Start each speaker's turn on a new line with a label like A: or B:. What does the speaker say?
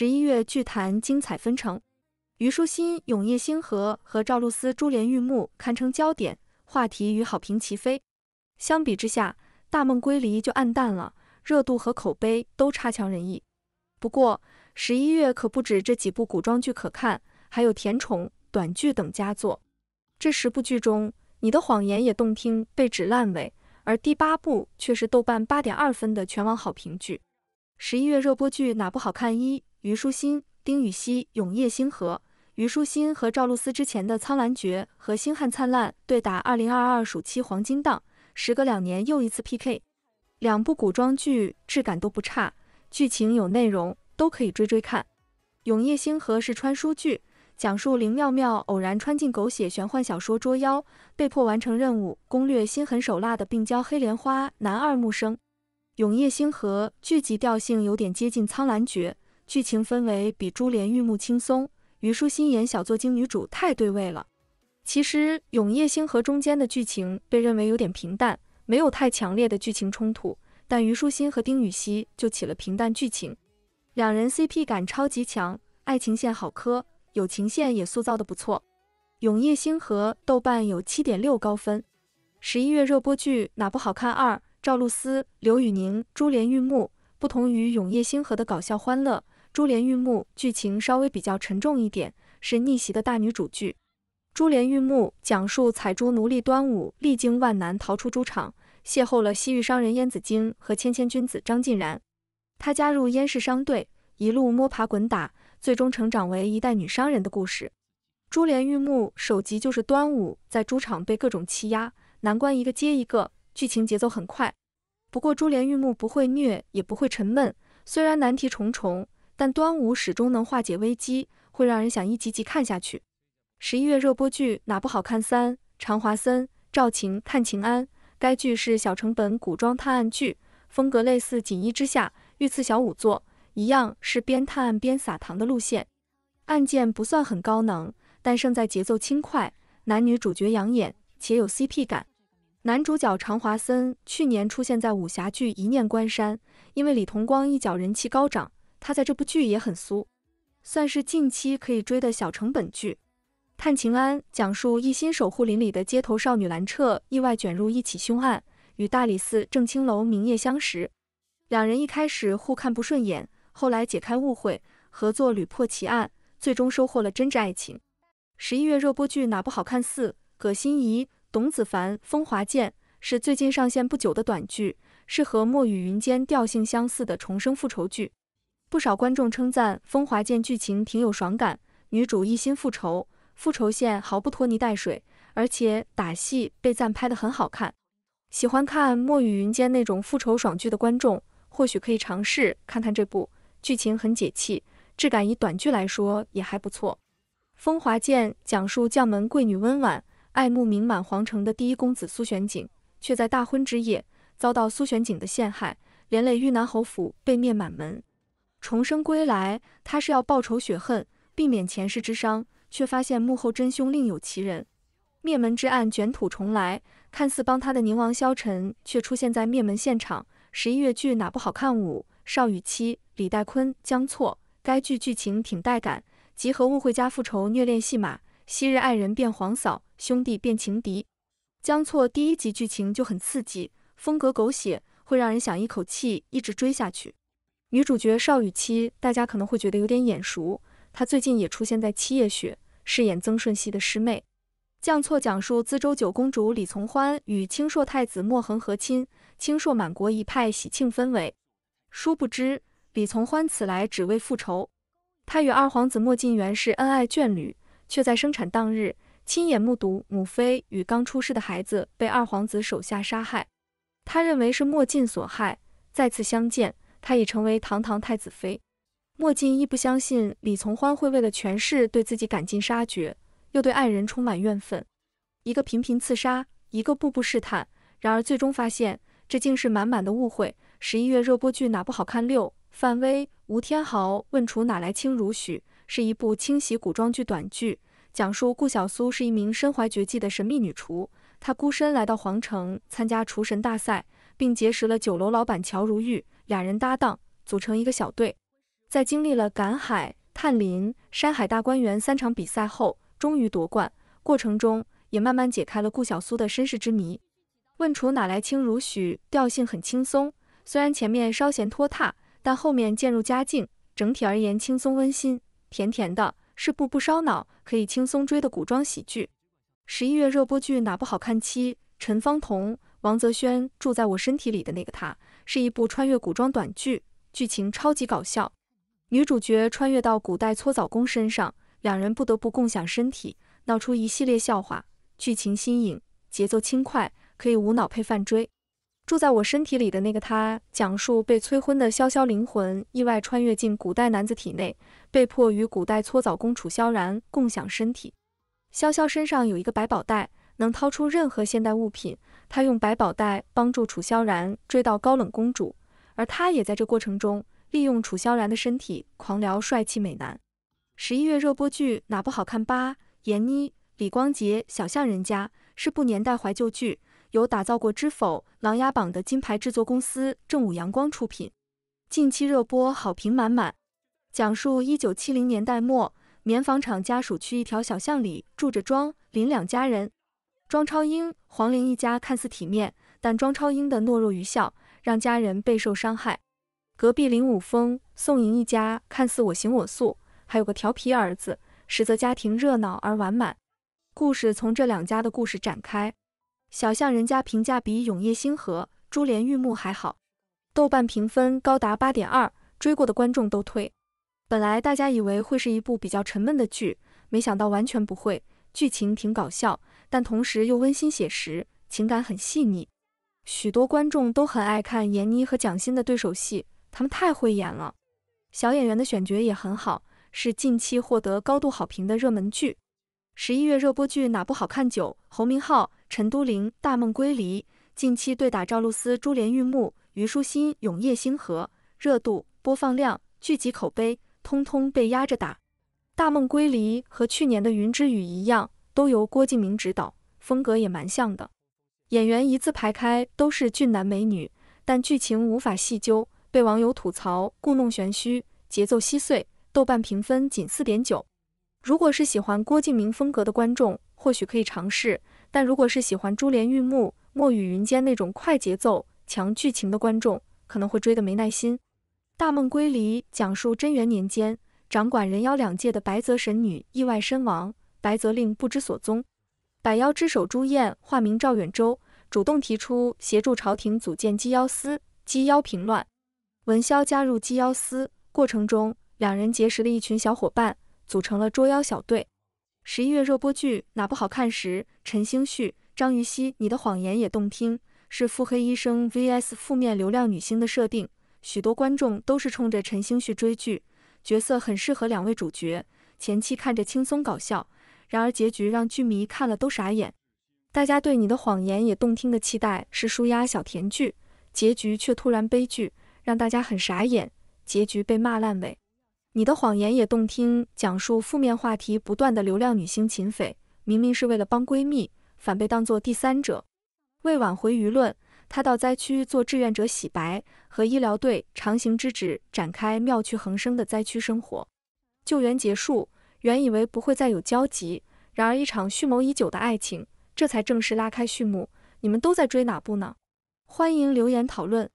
A: 十一月剧坛精彩纷呈，虞书欣《永夜星河》和赵露思《珠帘玉幕》堪称焦点，话题与好评齐飞。相比之下，《大梦归离》就暗淡了，热度和口碑都差强人意。不过，十一月可不止这几部古装剧可看，还有甜宠短剧等佳作。这十部剧中，《你的谎言也动听》被指烂尾，而第八部却是豆瓣八点二分的全网好评剧。十一月热播剧哪部好看？一虞书欣、丁禹兮、永夜星河》，虞书欣和赵露思之前的《苍兰诀》和《星汉灿烂》对打，二零二二暑期黄金档，时隔两年又一次 P K。两部古装剧质感都不差，剧情有内容，都可以追追看。《永夜星河》是穿书剧，讲述林妙妙偶然穿进狗血玄幻小说捉妖，被迫完成任务，攻略心狠手辣的病娇黑莲花男二木生。《永夜星河》剧集调性有点接近《苍兰诀》。剧情氛围比《珠帘玉幕》轻松，虞书欣演小作精女主太对味了。其实《永夜星河》中间的剧情被认为有点平淡，没有太强烈的剧情冲突，但虞书欣和丁禹兮就起了平淡剧情，两人 CP 感超级强，爱情线好磕，友情线也塑造的不错。《永夜星河》豆瓣有七点六高分。十一月热播剧哪不好看二：赵露思、刘宇宁，《珠帘玉幕》不同于《永夜星河》的搞笑欢乐。珠帘玉幕剧情稍微比较沉重一点，是逆袭的大女主剧。珠帘玉幕讲述采珠奴隶端午历经万难逃出猪场，邂逅了西域商人燕子京和谦谦君子张晋然，他加入燕氏商队，一路摸爬滚打，最终成长为一代女商人的故事。珠帘玉幕首集就是端午在猪场被各种欺压，难关一个接一个，剧情节奏很快。不过珠帘玉幕不会虐，也不会沉闷，虽然难题重重。但端午始终能化解危机，会让人想一集集看下去。十一月热播剧哪不好看？三常华森、赵晴探秦安，该剧是小成本古装探案剧，风格类似《锦衣之下》《御赐小仵作》，一样是边探案边撒糖的路线。案件不算很高能，但胜在节奏轻快，男女主角养眼且有 CP 感。男主角常华森去年出现在武侠剧《一念关山》，因为李同光一角人气高涨。他在这部剧也很苏，算是近期可以追的小成本剧。探情安讲述一心守护林里的街头少女兰彻，意外卷入一起凶案，与大理寺正青楼明夜相识。两人一开始互看不顺眼，后来解开误会，合作屡破奇案，最终收获了真挚爱情。十一月热播剧哪不好看四，葛心怡、董子凡、风华剑是最近上线不久的短剧，是和《墨雨云间》调性相似的重生复仇剧。不少观众称赞《风华剑》剧情挺有爽感，女主一心复仇，复仇线毫不拖泥带水，而且打戏被赞拍得很好看。喜欢看《墨雨云间》那种复仇爽剧的观众，或许可以尝试看看这部，剧情很解气，质感以短剧来说也还不错。《风华剑》讲述将门贵女温婉爱慕名满皇城的第一公子苏玄景，却在大婚之夜遭到苏玄景的陷害，连累豫南侯府被灭满门。重生归来，他是要报仇雪恨，避免前世之伤，却发现幕后真凶另有其人。灭门之案卷土重来，看似帮他的宁王萧晨，却出现在灭门现场。十一月剧哪不好看？五邵雨期、李代坤、江错。该剧剧情挺带感，集合误会加复仇虐恋戏码，昔日爱人变皇嫂，兄弟变情敌。江错第一集剧情就很刺激，风格狗血，会让人想一口气一直追下去。女主角邵雨期，大家可能会觉得有点眼熟，她最近也出现在《七夜雪》，饰演曾舜晞的师妹。降错讲述淄州九公主李从欢与清朔太子莫恒和亲，清朔满国一派喜庆氛围。殊不知，李从欢此来只为复仇。她与二皇子莫晋原是恩爱眷侣，却在生产当日亲眼目睹母妃与刚出世的孩子被二皇子手下杀害，他认为是莫晋所害，再次相见。她已成为堂堂太子妃，莫镜亦不相信李从欢会为了权势对自己赶尽杀绝，又对爱人充满怨愤。一个频频刺杀，一个步步试探，然而最终发现这竟是满满的误会。十一月热播剧哪不好看？六范威、吴天豪问楚哪来清如许？是一部清洗古装剧短剧，讲述顾小苏是一名身怀绝技的神秘女厨，她孤身来到皇城参加厨神大赛，并结识了酒楼老板乔如玉。俩人搭档组成一个小队，在经历了赶海、探林、山海大观园三场比赛后，终于夺冠。过程中也慢慢解开了顾小苏的身世之谜。问楚哪来卿如许，调性很轻松。虽然前面稍显拖沓，但后面渐入佳境。整体而言，轻松温馨，甜甜的，是部不烧脑，可以轻松追的古装喜剧。十一月热播剧哪不好看？七陈芳同、王泽轩住在我身体里的那个他。是一部穿越古装短剧，剧情超级搞笑。女主角穿越到古代搓澡工身上，两人不得不共享身体，闹出一系列笑话。剧情新颖，节奏轻快，可以无脑配饭追。住在我身体里的那个他，讲述被催婚的潇潇灵魂意外穿越进古代男子体内，被迫与古代搓澡工楚萧然共享身体。潇潇身上有一个百宝袋。能掏出任何现代物品，他用百宝袋帮助楚萧然追到高冷公主，而他也在这过程中利用楚萧然的身体狂撩帅气美男。十一月热播剧哪不好看？八闫妮、李光洁《小巷人家》是不年代怀旧剧，由打造过《知否》《琅琊榜》的金牌制作公司正午阳光出品，近期热播，好评满满。讲述一九七零年代末，棉纺厂家属区一条小巷里住着庄、林两家人。庄超英、黄玲一家看似体面，但庄超英的懦弱愚孝让家人备受伤害。隔壁林武峰、宋莹一家看似我行我素，还有个调皮儿子，实则家庭热闹而完满。故事从这两家的故事展开。小巷人家评价比《永夜星河》《珠帘玉幕》还好，豆瓣评分高达八点二，追过的观众都推。本来大家以为会是一部比较沉闷的剧，没想到完全不会，剧情挺搞笑。但同时又温馨写实，情感很细腻，许多观众都很爱看闫妮和蒋欣的对手戏，他们太会演了。小演员的选角也很好，是近期获得高度好评的热门剧。十一月热播剧哪部好看？九侯明昊、陈都灵《大梦归离》近期对打赵露思《珠帘玉幕》，虞书欣《永夜星河》，热度、播放量、剧集口碑，通通被压着打。《大梦归离》和去年的《云之羽》一样。都由郭敬明指导，风格也蛮像的。演员一字排开，都是俊男美女，但剧情无法细究，被网友吐槽故弄玄虚，节奏稀碎，豆瓣评分仅四点九。如果是喜欢郭敬明风格的观众，或许可以尝试；但如果是喜欢《珠帘玉幕》《墨雨云间》那种快节奏、强剧情的观众，可能会追得没耐心。《大梦归离》讲述贞元年间，掌管人妖两界的白泽神女意外身亡。白泽令不知所踪，百妖之首朱厌化名赵远洲，主动提出协助朝廷组建缉妖司，缉妖平乱。文潇加入缉妖司过程中，两人结识了一群小伙伴，组成了捉妖小队。十一月热播剧哪不好看时，陈星旭、张予曦，你的谎言也动听，是腹黑医生 vs 负面流量女星的设定。许多观众都是冲着陈星旭追剧，角色很适合两位主角，前期看着轻松搞笑。然而结局让剧迷看了都傻眼，大家对你的谎言也动听的期待是舒压小甜剧，结局却突然悲剧，让大家很傻眼。结局被骂烂尾。你的谎言也动听，讲述负面话题不断的流量女星秦斐，明明是为了帮闺蜜，反被当作第三者。为挽回舆论，她到灾区做志愿者洗白，和医疗队长行之指展开妙趣横生的灾区生活。救援结束。原以为不会再有交集，然而一场蓄谋已久的爱情，这才正式拉开序幕。你们都在追哪部呢？欢迎留言讨论。